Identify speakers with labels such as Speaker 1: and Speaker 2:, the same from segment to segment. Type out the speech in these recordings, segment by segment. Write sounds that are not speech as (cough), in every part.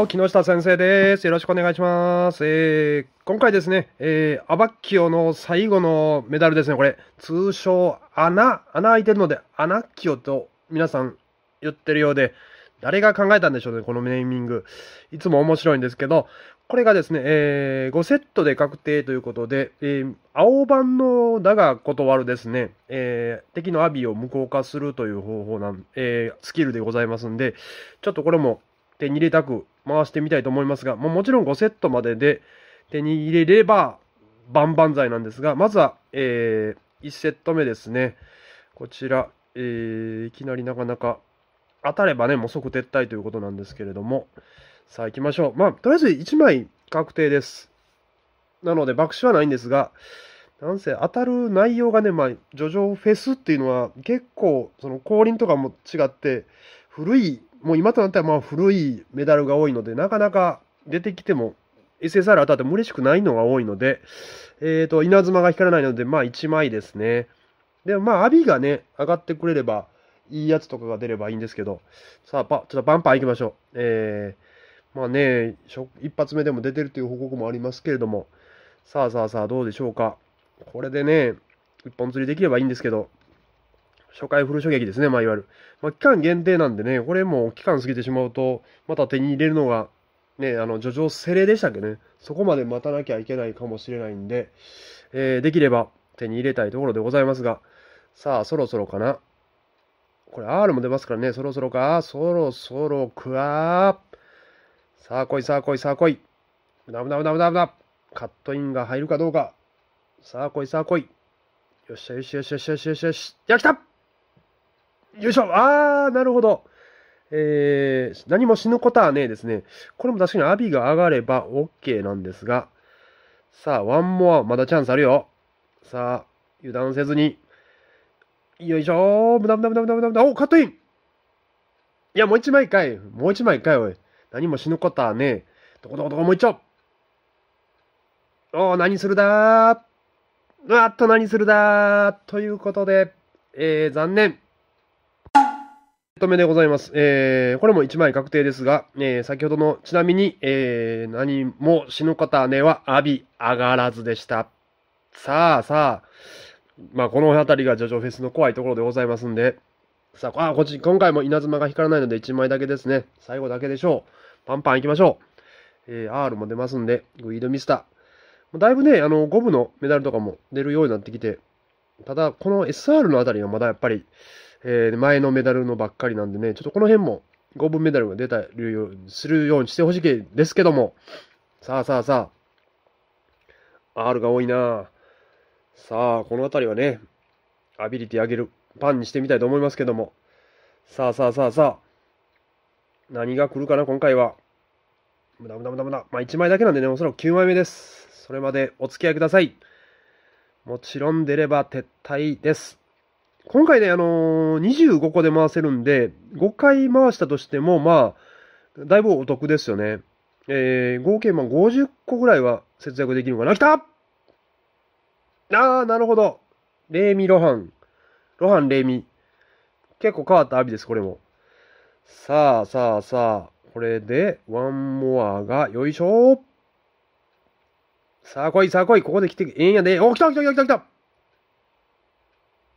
Speaker 1: も、木下先生です。よろしくお願いします。えー、今回ですね、えー、アバッキオの最後のメダルですね、これ、通称、穴、穴開いてるので、アナッキオと皆さん言ってるようで、誰が考えたんでしょうね、このネーミング。いつも面白いんですけど、これがですね、えー、5セットで確定ということで、えー、青番のだが断るですね、えー、敵のアビを無効化するという方法なん、えスキルでございますんで、ちょっとこれも手に入れたく回してみたいと思いますが、ももちろん5セットまでで手に入れれば万々歳なんですが、まずは、えー、1セット目ですね。こちら、えー、いきなりなかなか当たればね、もう即撤退ということなんですけれども、さあ行きましょう。まあ、とりあえず1枚確定です。なので、爆死はないんですが、なんせ当たる内容がね、まあ、ジョジョフェスっていうのは結構、その降臨とかも違って、古いもう今となってはまあ古いメダルが多いので、なかなか出てきても SSR 当たっても嬉しくないのが多いので、えっ、ー、と、稲妻が光らないので、まあ1枚ですね。でもまあ、アビがね、上がってくれれば、いいやつとかが出ればいいんですけど、さあ、パちょっとバンパー行きましょう。えー、まあね、一発目でも出てるという報告もありますけれども、さあさあさあ、どうでしょうか。これでね、一本釣りできればいいんですけど、初回フル射撃ですね、まあ、いわゆる。まあ、期間限定なんでね、これも期間過ぎてしまうと、また手に入れるのが、ね、あの、叙々セレでしたっけね。そこまで待たなきゃいけないかもしれないんで、えー、できれば手に入れたいところでございますが、さあ、そろそろかな。これ R も出ますからね、そろそろか、そろそろくわさあ来いさあ来いさあ来い。うだうだうだうだうだ。カットインが入るかどうか。さあ来いさあ来い。よっしゃよしよしよしよしよしゃ。やきたよいしょあー、なるほど。えー、何も死ぬことはねえですね。これも確かにアビが上がれば OK なんですが。さあ、ワンモア、まだチャンスあるよ。さあ、油断せずに。よいしょー、無駄無駄無駄無駄無駄無駄。お、カットインいや、もう一枚かい。もう一枚かい、おい。何も死ぬことはねえ。どこどこどこもう一丁。おー、何するだー。うわっと、何するだー。ということで、えー、残念。とめでございます。えー、これも1枚確定ですが、えー、先ほどの、ちなみに、えー、何も死ぬ方姉は阿炎上がらずでした。さあさあ、まあ、この辺りがジョジョフェスの怖いところでございますんで、さあ、あこっち、今回も稲妻が光らないので1枚だけですね。最後だけでしょう。パンパン行きましょう。えー、R も出ますんで、グイードミスター。だいぶね、あの、ゴムのメダルとかも出るようになってきて、ただ、この SR のあたりがまだやっぱり、えー、前のメダルのばっかりなんでね、ちょっとこの辺も5分メダルが出たりするようにしてほしいですけども、さあさあさあ、R が多いなさあ、この辺りはね、アビリティ上げるパンにしてみたいと思いますけども、さあさあさあさあ、何が来るかな、今回は。無駄無駄無駄無駄。まあ1枚だけなんでね、おそらく9枚目です。それまでお付き合いください。もちろん出れば撤退です。今回ね、あのー、25個で回せるんで、5回回したとしても、まあ、だいぶお得ですよね。えー、合計まあ50個ぐらいは節約できるのかな。来たあー、なるほど。レーミ・ロハン。ロハン・レーミ。結構変わったアビです、これも。さあ、さあ、さあ。これで、ワンモアが、よいしょさあ来い、さあ来い。ここで来て、ええんやで。お、来た来た来た来た来た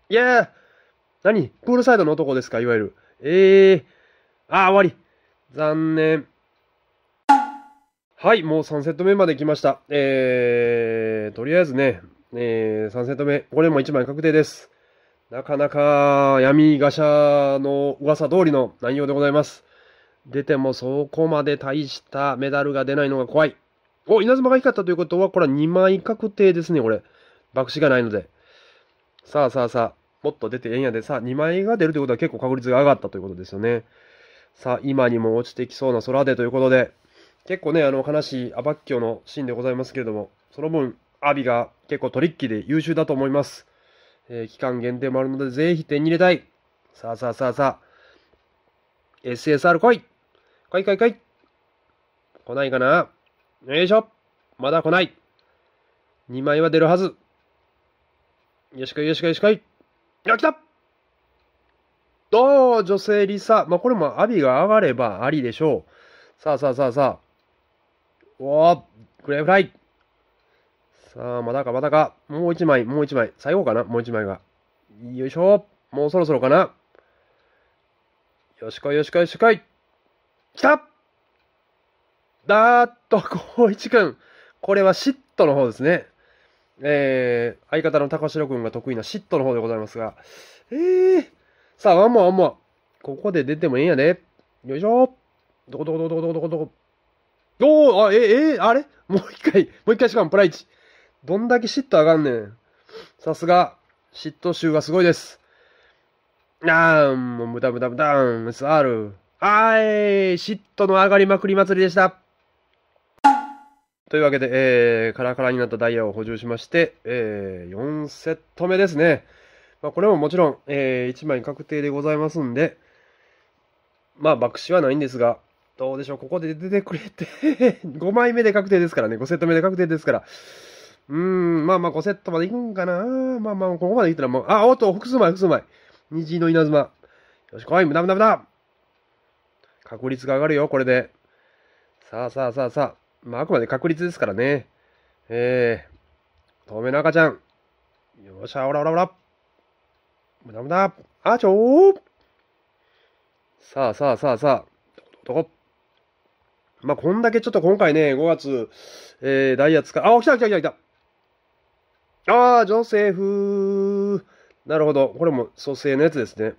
Speaker 1: いやー、何プールサイドの男ですかいわゆる。えー、あー、終わり。残念。はい、もう3セット目まで来ました。えー、とりあえずね、えー、3セット目、これも1枚確定です。なかなか闇ガシャの噂通りの内容でございます。出てもそこまで大したメダルが出ないのが怖い。お、稲妻が光ったということは、これは2枚確定ですね、これ。爆死がないので。さあさあさあ。もっと出てええんやで、さ2枚が出るということは結構確率が上がったということですよね。さあ、今にも落ちてきそうな空でということで、結構ね、あの、悲しいアバッキョのシーンでございますけれども、その分、アビが結構トリッキーで優秀だと思います。えー、期間限定もあるので、ぜひ手に入れたい。さあさあさあさあ。SSR 来い来い来い来い来ないかなよいしょまだ来ない。2枚は出るはず。よしこいよしかいよしかい。や、来たどう女性リサ。まあ、これもアビが上がればありでしょう。さあさあさあさあ。おぉグレーフライ。さあ、まだかまだか。もう一枚、もう一枚。最後かなもう一枚が。よいしょ。もうそろそろかな。よしこいよしこいよしこい。来ただーっと、こういちくん。これは嫉妬の方ですね。えー、相方の高城くんが得意なシットの方でございますが、えー、さあ、ワンモアワンモア。ここで出てもええんやで。よいしょ。どこどこどこどこどこどこ。どうあ、ええー、あれもう一回、もう一回しかもプライチ。どんだけシット上がんねん。さすが、嫉妬集がすごいです。あーん、もう無駄無駄無駄ん、SR。はーい、嫉妬の上がりまくり祭りでした。というわけで、えー、カラカラになったダイヤを補充しまして、えー、4セット目ですね。まあ、これももちろん、えー、1枚確定でございますんで、まあ、爆死はないんですが、どうでしょう、ここで出てくれて5 (laughs) 枚目で確定ですからね、5セット目で確定ですから、うーん、まあまあ5セットまでいくんかな。まあまあ、ここまでいったらもう、あ、おっと、複数枚、複数枚。虹の稲妻。よし、怖い、無駄無駄無駄確率が上がるよ、これで。さあさあさあさあ。まあ、あくまで確率ですからね。えー、透明の赤ちゃん。よっしゃ、おらおらおら。無駄無駄。あちょーさあさあさあさあ。どこどこ。まあ、こんだけちょっと今回ね、5月、えー、ダイヤ使あ、来た来た来た来た。ああ、ジョセフ。なるほど。これも蘇生のやつですね。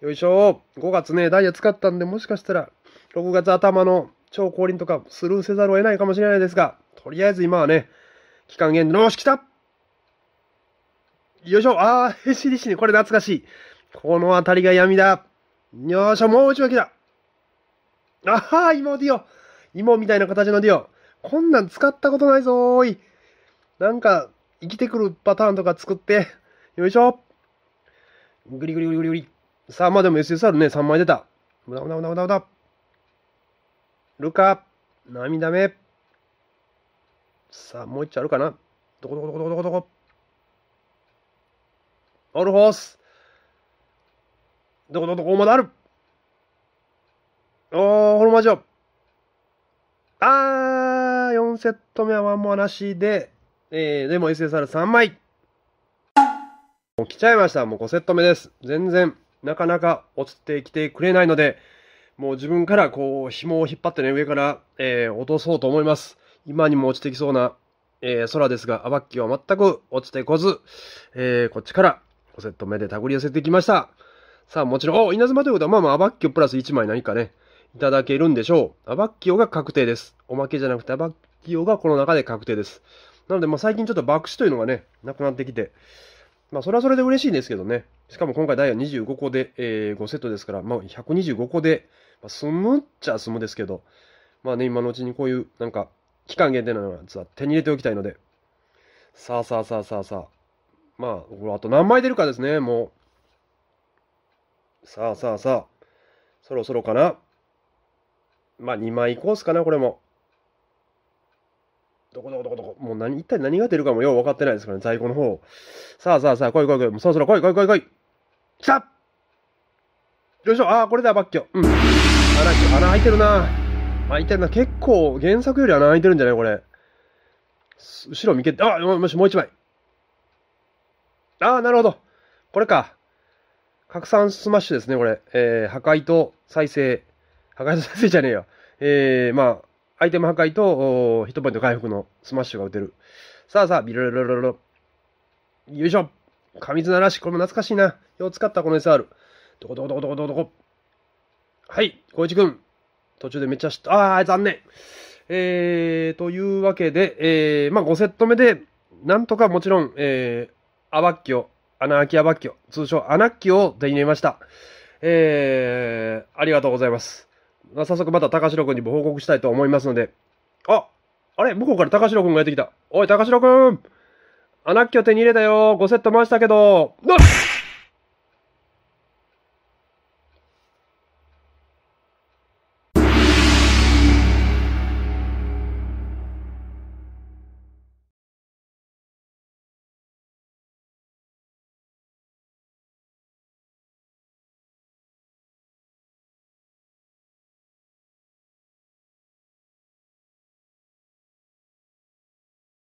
Speaker 1: よいしょ。5月ね、ダイヤ使ったんで、もしかしたら、6月頭の超降臨とかスルーせざるを得ないかもしれないですが、とりあえず今はね、期間限定の、よし、来たよいしょ、あー、ACDC にこれ懐かしい。この辺りが闇だ。よいしょ、もう一枚来た。あはー、芋ディオ。芋みたいな形のディオ。こんなん使ったことないぞーい。なんか、生きてくるパターンとか作って、よいしょ。グリグリグリグリグリ。さあ、まあでも SSR ね、3枚出た。無駄無駄無駄無駄無駄。ルカ、涙目。さあ、もう一丁あるかなどこどこどこどこどこオルホース。どこどこどこまだあるおー、ホルマジョ。あー、4セット目はワンモアなしで、えー、でも SSR3 枚。もう来ちゃいました。もう5セット目です。全然、なかなか落ちてきてくれないので、もう自分からこう、紐を引っ張ってね、上から、えー、落とそうと思います。今にも落ちてきそうな、えー、空ですが、アバッキは全く落ちてこず、えー、こっちから、コセット目で手繰り寄せてきました。さあ、もちろん、お、稲妻ということは、まあまあ、アバッキオプラス1枚何かね、いただけるんでしょう。アバッキオが確定です。おまけじゃなくて、アバッキオがこの中で確定です。なので、まあ、最近ちょっと爆死というのがね、なくなってきて、まあ、それはそれで嬉しいんですけどね。しかも今回ダイヤ25個で、えー、5セットですから、まあ、125個で、まあ、済むっちゃ済むですけど、まあね、今のうちにこういう、なんか、期間限定のやつは手に入れておきたいので、さあさあさあさあさあ、まあ、あと何枚出るかですね、もう。さあさあさあ、そろそろかな。まあ、2枚コースかな、これも。どこどこどこどこ。もう何、一体何が出るかもよう分かってないですからね、在庫の方。さあさあさあ、来い来い来い。そろそろ来い来い来い来い。来たよいしょああ、これだ、バッキョ。うん。穴、穴開いてるな。開いてるな。結構、原作より穴開いてるんじゃないこれ。後ろ見けて、あもし、もう一枚。ああ、なるほど。これか。拡散スマッシュですね、これ。えー、破壊と再生。破壊と再生じゃねえよ。えー、まあ、アイテム破壊と、ヒットポイント回復のスマッシュが打てる。さあさあ、ビルルルルル。よいしょ。神綱らし、これも懐かしいな。よう使った、この SR。どこどこどこどこどこどこ。はい、小一くん。途中でめっちゃし、あー、残念。えー、というわけで、えー、まあ5セット目で、なんとかもちろん、えー、アバッキョ、アナきキアバッキョ、通称アナッキを手に入れました。えー、ありがとうございます。まあ、早速また高城くんにも報告したいと思いますので、ああれ向こうから高城くんがやってきた。おい、高城くん穴っきを手に入れたよ。5セット回したけど、っ